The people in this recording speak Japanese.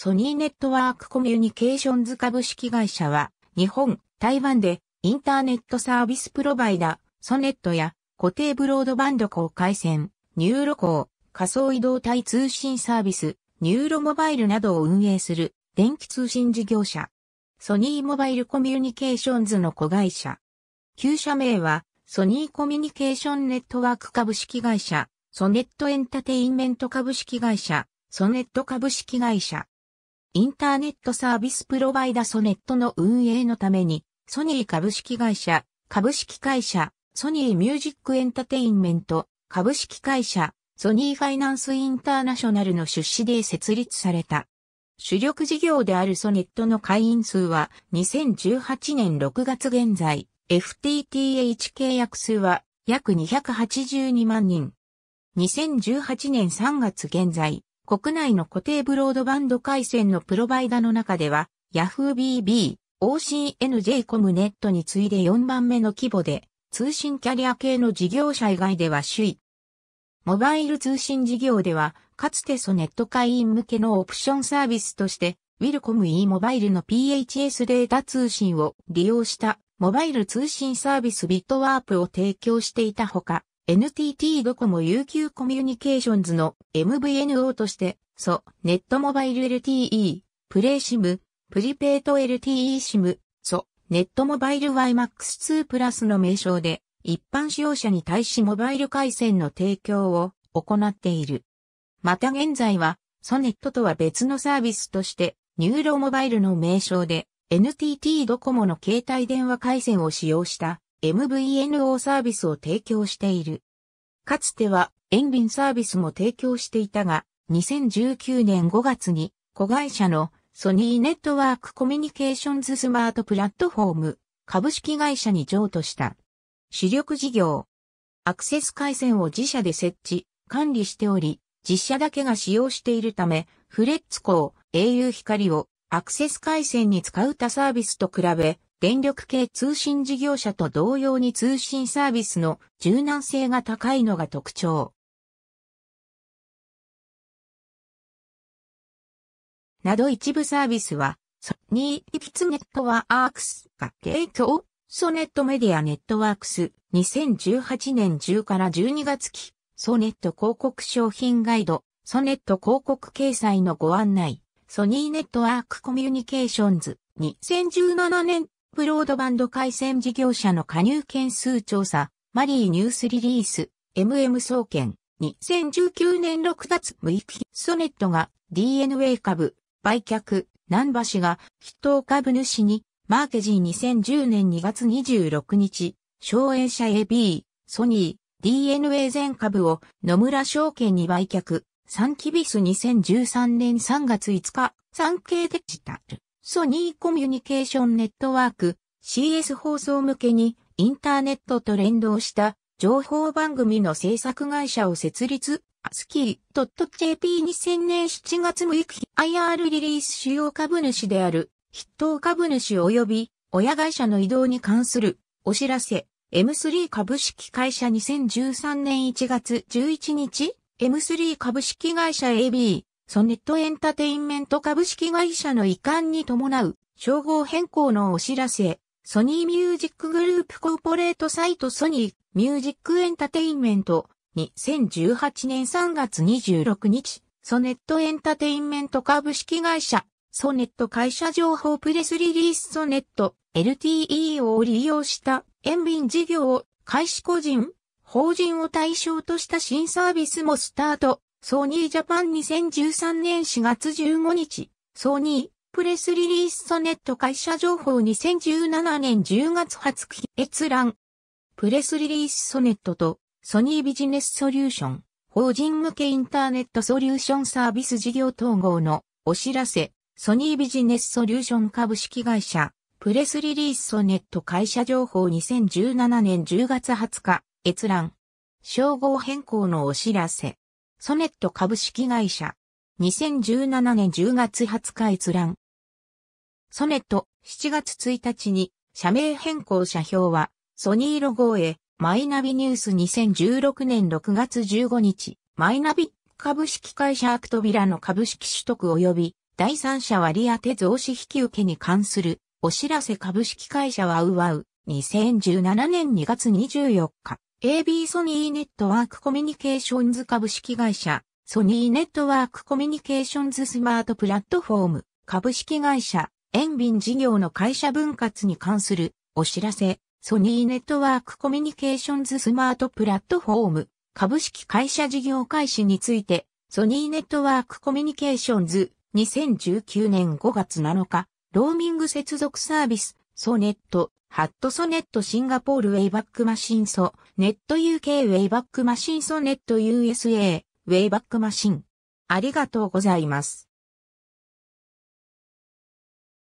ソニーネットワークコミュニケーションズ株式会社は、日本、台湾でインターネットサービスプロバイダ、ソネットや固定ブロードバンド高回線、ニューロコ仮想移動体通信サービス、ニューロモバイルなどを運営する電気通信事業者。ソニーモバイルコミュニケーションズの子会社。旧社名はソニーコミュニケーションネットワーク株式会社、ソネットエンタテインメント株式会社、ソネット株式会社。インターネットサービスプロバイダソネットの運営のために、ソニー株式会社、株式会社、ソニーミュージックエンタテインメント、株式会社、ソニーファイナンスインターナショナルの出資で設立された。主力事業であるソネットの会員数は2018年6月現在、FTTH 契約数は約282万人。2018年3月現在、国内の固定ブロードバンド回線のプロバイダの中では、Yahoo BB、OCNJ コムネットに次いで4番目の規模で、通信キャリア系の事業者以外では首位。モバイル通信事業では、かつてソネット会員向けのオプションサービスとして、ウィルコム e モバイルの PHS データ通信を利用したモバイル通信サービスビットワープを提供していたほか、NTT ドコモ UQ コミュニケーションズの MVNO として、ソ、ネットモバイル LTE、プレイシム、プリペイト LTE シム、ソ、ネットモバイル YMAX2 プラスの名称で、一般使用者に対しモバイル回線の提供を行っている。また現在は、ソネットとは別のサービスとして、ニューロモバイルの名称で、NTT ドコモの携帯電話回線を使用した MVNO サービスを提供している。かつてはエンビンサービスも提供していたが、2019年5月に子会社のソニーネットワークコミュニケーションズスマートプラットフォーム株式会社に譲渡した。主力事業。アクセス回線を自社で設置、管理しており、実社だけが使用しているため、フレッツコー、au 光をアクセス回線に使う他サービスと比べ、電力系通信事業者と同様に通信サービスの柔軟性が高いのが特徴。など一部サービスは、ソニー・ピツネットワークスが提供、ソネットメディアネットワークス2018年10から12月期、ソネット広告商品ガイド、ソネット広告掲載のご案内、ソニーネットワークコミュニケーションズ2017年ブロードバンド回線事業者の加入件数調査、マリーニュースリリース、MM 総研、2019年6月6日、ソネットが DNA 株、売却、南橋が筆頭株主に、マーケジー2010年2月26日、省営者 AB、ソニー、DNA 全株を野村証券に売却、サンキビス2013年3月5日、産経デジタル。ソニーコミュニケーションネットワーク CS 放送向けにインターネットと連動した情報番組の制作会社を設立、スキー .jp2000 年7月6日 IR リリース主要株主である筆頭株主及び親会社の移動に関するお知らせ M3 株式会社2013年1月11日 M3 株式会社 AB ソネットエンタテインメント株式会社の遺憾に伴う、称号変更のお知らせ、ソニーミュージックグループコーポレートサイトソニーミュージックエンタテインメント、2018年3月26日、ソネットエンタテインメント株式会社、ソネット会社情報プレスリリースソネット LTE を利用した塩便事業を開始個人、法人を対象とした新サービスもスタート。ソニージャパン2013年4月15日、ソニー、プレスリリースソネット会社情報2017年10月20日閲覧。プレスリリースソネットとソニービジネスソリューション、法人向けインターネットソリューションサービス事業統合のお知らせ、ソニービジネスソリューション株式会社、プレスリリースソネット会社情報2017年10月20日閲覧。称号変更のお知らせ。ソネット株式会社。2017年10月20日閲覧。ソネット7月1日に社名変更社表はソニーロゴへマイナビニュース2016年6月15日マイナビ株式会社アクトビラの株式取得及び第三者割当増資引受に関するお知らせ株式会社はウワウ2017年2月24日 AB ソニーネットワークコミュニケーションズ株式会社、ソニーネットワークコミュニケーションズスマートプラットフォーム、株式会社、エンビン事業の会社分割に関するお知らせ、ソニーネットワークコミュニケーションズスマートプラットフォーム、株式会社事業開始について、ソニーネットワークコミュニケーションズ2019年5月7日、ローミング接続サービスソネット、ハットソネットシンガポールウェイバックマシンソ、ネット UK ウェイバックマシンソネット USA、ウェイバックマシン。ありがとうございます。